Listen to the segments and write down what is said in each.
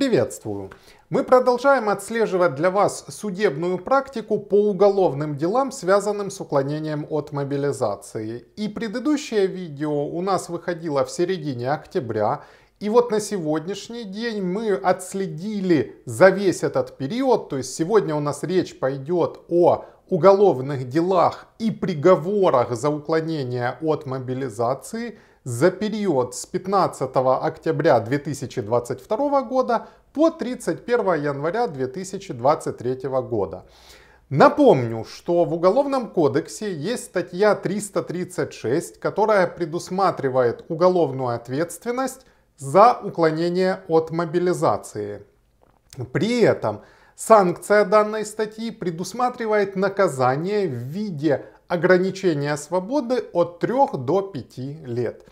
Приветствую! Мы продолжаем отслеживать для вас судебную практику по уголовным делам, связанным с уклонением от мобилизации. И предыдущее видео у нас выходило в середине октября. И вот на сегодняшний день мы отследили за весь этот период, то есть сегодня у нас речь пойдет о уголовных делах и приговорах за уклонение от мобилизации – за период с 15 октября 2022 года по 31 января 2023 года. Напомню, что в Уголовном кодексе есть статья 336, которая предусматривает уголовную ответственность за уклонение от мобилизации. При этом санкция данной статьи предусматривает наказание в виде ограничение свободы от 3 до 5 лет.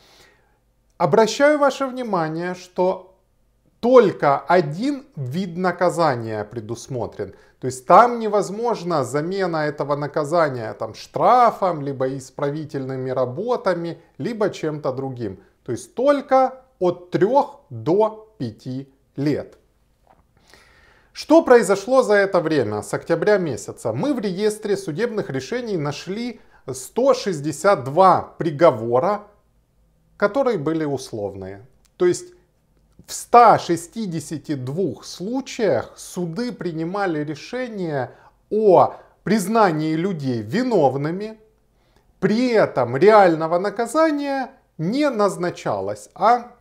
Обращаю ваше внимание, что только один вид наказания предусмотрен. То есть там невозможна замена этого наказания там, штрафом, либо исправительными работами, либо чем-то другим. То есть только от 3 до 5 лет. Что произошло за это время, с октября месяца? Мы в реестре судебных решений нашли 162 приговора, которые были условные. То есть в 162 случаях суды принимали решение о признании людей виновными, при этом реального наказания не назначалось, а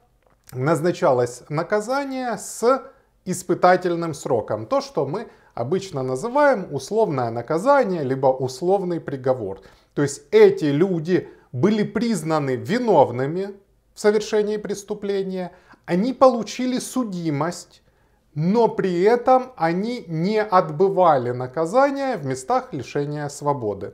назначалось наказание с испытательным сроком. То, что мы обычно называем условное наказание, либо условный приговор. То есть эти люди были признаны виновными в совершении преступления, они получили судимость, но при этом они не отбывали наказание в местах лишения свободы.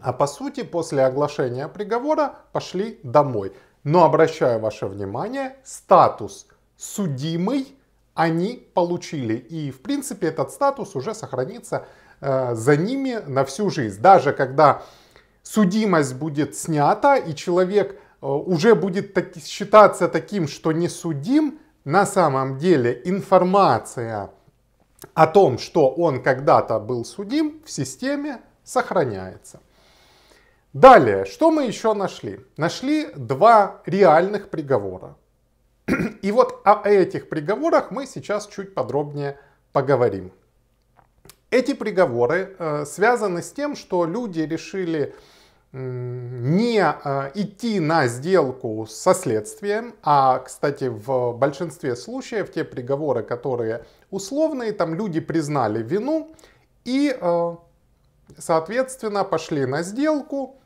А по сути, после оглашения приговора пошли домой. Но обращаю ваше внимание, статус судимый они получили. И, в принципе, этот статус уже сохранится э, за ними на всю жизнь. Даже когда судимость будет снята, и человек э, уже будет так, считаться таким, что не судим, на самом деле информация о том, что он когда-то был судим, в системе сохраняется. Далее, что мы еще нашли? Нашли два реальных приговора. И вот о этих приговорах мы сейчас чуть подробнее поговорим. Эти приговоры э, связаны с тем, что люди решили не э, идти на сделку со следствием, а, кстати, в большинстве случаев те приговоры, которые условные, там люди признали вину и, э, соответственно, пошли на сделку,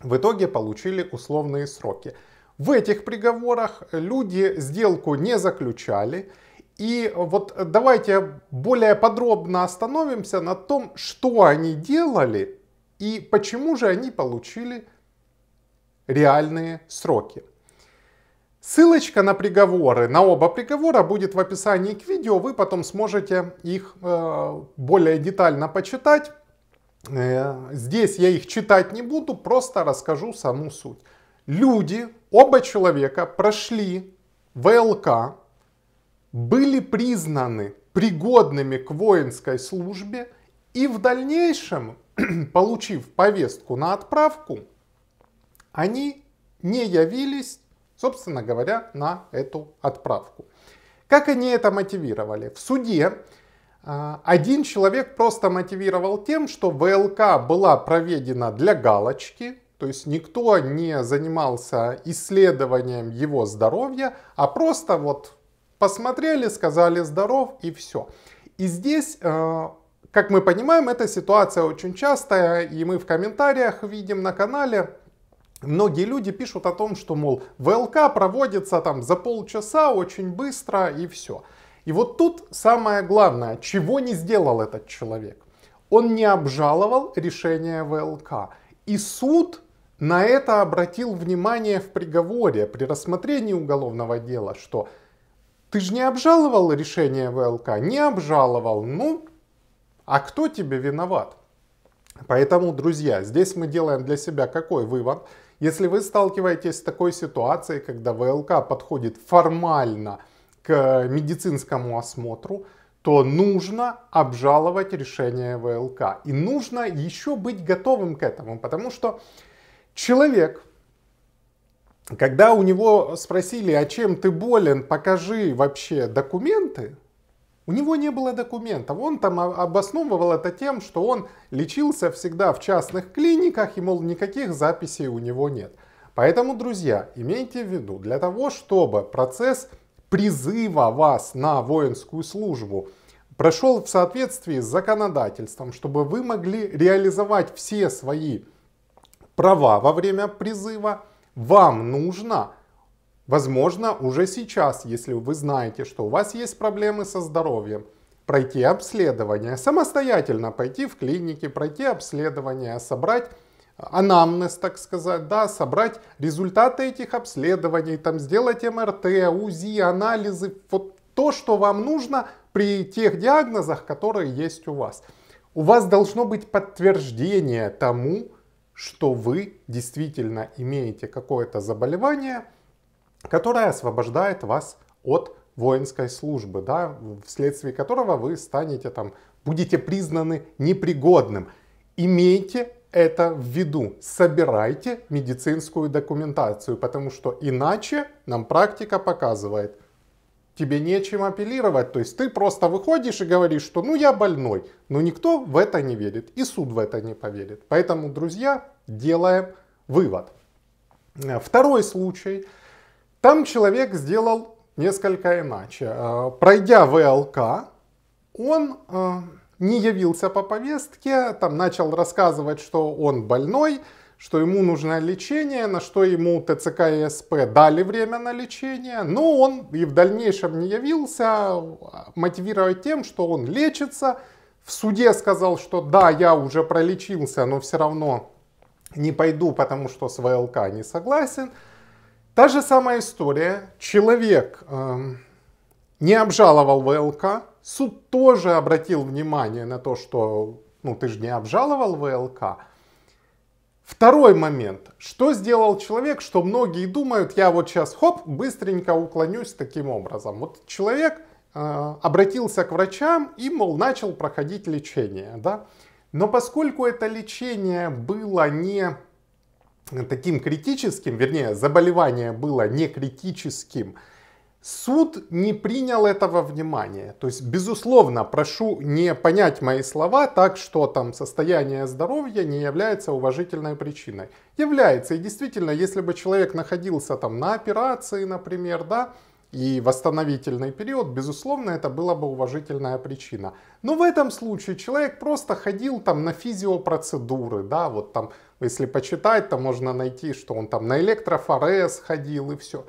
в итоге получили условные сроки. В этих приговорах люди сделку не заключали. И вот давайте более подробно остановимся на том, что они делали и почему же они получили реальные сроки. Ссылочка на приговоры, на оба приговора будет в описании к видео, вы потом сможете их э, более детально почитать. Э, здесь я их читать не буду, просто расскажу саму суть люди, оба человека прошли ВЛК, были признаны пригодными к воинской службе и в дальнейшем, получив повестку на отправку, они не явились, собственно говоря, на эту отправку. Как они это мотивировали? В суде а, один человек просто мотивировал тем, что ВЛК была проведена для галочки, то есть никто не занимался исследованием его здоровья, а просто вот посмотрели, сказали здоров и все. И здесь, э, как мы понимаем, эта ситуация очень частая, и мы в комментариях видим на канале, Многие люди пишут о том, что, мол, ВЛК проводится там за полчаса, очень быстро и все. И вот тут самое главное, чего не сделал этот человек. Он не обжаловал решение ВЛК. И суд на это обратил внимание в приговоре при рассмотрении уголовного дела, что ты же не обжаловал решение ВЛК? Не обжаловал. Ну, а кто тебе виноват? Поэтому, друзья, здесь мы делаем для себя какой вывод? Если вы сталкиваетесь с такой ситуацией, когда ВЛК подходит формально к медицинскому осмотру, то нужно обжаловать решение ВЛК. И нужно еще быть готовым к этому, потому что Человек, когда у него спросили, а чем ты болен, покажи вообще документы, у него не было документов. Он там обосновывал это тем, что он лечился всегда в частных клиниках, и, мол, никаких записей у него нет. Поэтому, друзья, имейте в виду, для того, чтобы процесс призыва вас на воинскую службу прошел в соответствии с законодательством, чтобы вы могли реализовать все свои права во время призыва, вам нужно, возможно, уже сейчас, если вы знаете, что у вас есть проблемы со здоровьем, пройти обследование, самостоятельно пойти в клинике, пройти обследование, собрать э, анамнез, так сказать, да, собрать результаты этих обследований, там сделать МРТ, УЗИ, анализы, вот то, что вам нужно при тех диагнозах, которые есть у вас. У вас должно быть подтверждение тому, что вы действительно имеете какое-то заболевание, которое освобождает вас от воинской службы, да, вследствие которого вы станете там, будете признаны непригодным. Имейте это в виду, собирайте медицинскую документацию, потому что иначе нам практика показывает, тебе нечем апеллировать. То есть ты просто выходишь и говоришь, что ну я больной. Но никто в это не верит и суд в это не поверит. Поэтому, друзья, делаем вывод. Э, второй случай. Там человек сделал несколько иначе. Э, пройдя ВЛК, он э, не явился по повестке, там начал рассказывать, что он больной, что ему нужно лечение, на что ему ТЦК и СП дали время на лечение, но он и в дальнейшем не явился, а мотивируя тем, что он лечится, в суде сказал, что да, я уже пролечился, но все равно не пойду, потому что с ВЛК не согласен. Та же самая история. Человек э, не обжаловал ВЛК. Суд тоже обратил внимание на то, что ну, ты же не обжаловал ВЛК. Второй момент. Что сделал человек, что многие думают, я вот сейчас хоп, быстренько уклонюсь таким образом. Вот человек э, обратился к врачам и, мол, начал проходить лечение, да. Но поскольку это лечение было не таким критическим, вернее, заболевание было не критическим, Суд не принял этого внимания. То есть, безусловно, прошу не понять мои слова так, что там состояние здоровья не является уважительной причиной. Является. И действительно, если бы человек находился там на операции, например, да, и восстановительный период, безусловно, это была бы уважительная причина. Но в этом случае человек просто ходил там на физиопроцедуры, да, вот там, если почитать, то можно найти, что он там на электрофорез ходил и все.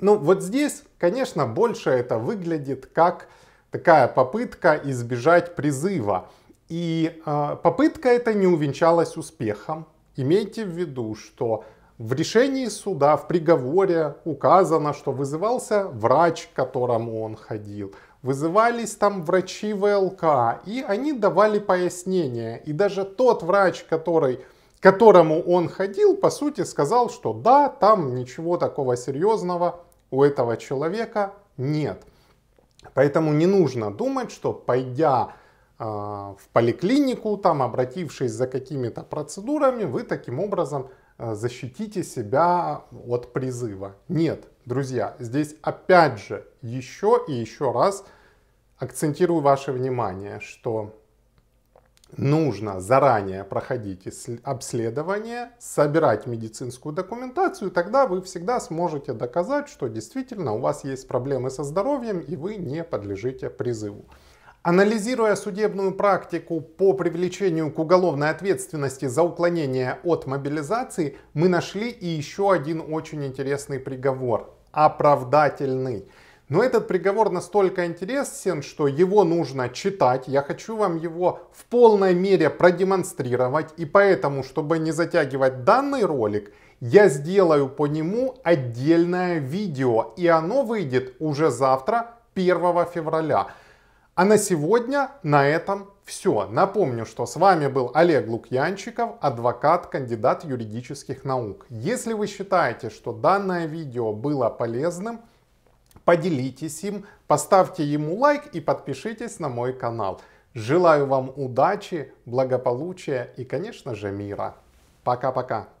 Ну вот здесь, конечно, больше это выглядит как такая попытка избежать призыва. И э, попытка эта не увенчалась успехом. Имейте в виду, что в решении суда, в приговоре указано, что вызывался врач, к которому он ходил. Вызывались там врачи ВЛК, и они давали пояснения. И даже тот врач, который, к которому он ходил, по сути сказал, что да, там ничего такого серьезного у этого человека нет. Поэтому не нужно думать, что пойдя э, в поликлинику, там обратившись за какими-то процедурами, вы таким образом э, защитите себя от призыва. Нет, друзья, здесь опять же еще и еще раз акцентирую ваше внимание, что нужно заранее проходить обследование, собирать медицинскую документацию, тогда вы всегда сможете доказать, что действительно у вас есть проблемы со здоровьем и вы не подлежите призыву. Анализируя судебную практику по привлечению к уголовной ответственности за уклонение от мобилизации, мы нашли и еще один очень интересный приговор – оправдательный – но этот приговор настолько интересен, что его нужно читать. Я хочу вам его в полной мере продемонстрировать. И поэтому, чтобы не затягивать данный ролик, я сделаю по нему отдельное видео. И оно выйдет уже завтра, 1 февраля. А на сегодня на этом все. Напомню, что с вами был Олег Лукьянчиков, адвокат, кандидат юридических наук. Если вы считаете, что данное видео было полезным, поделитесь им, поставьте ему лайк и подпишитесь на мой канал. Желаю вам удачи, благополучия и, конечно же, мира. Пока-пока.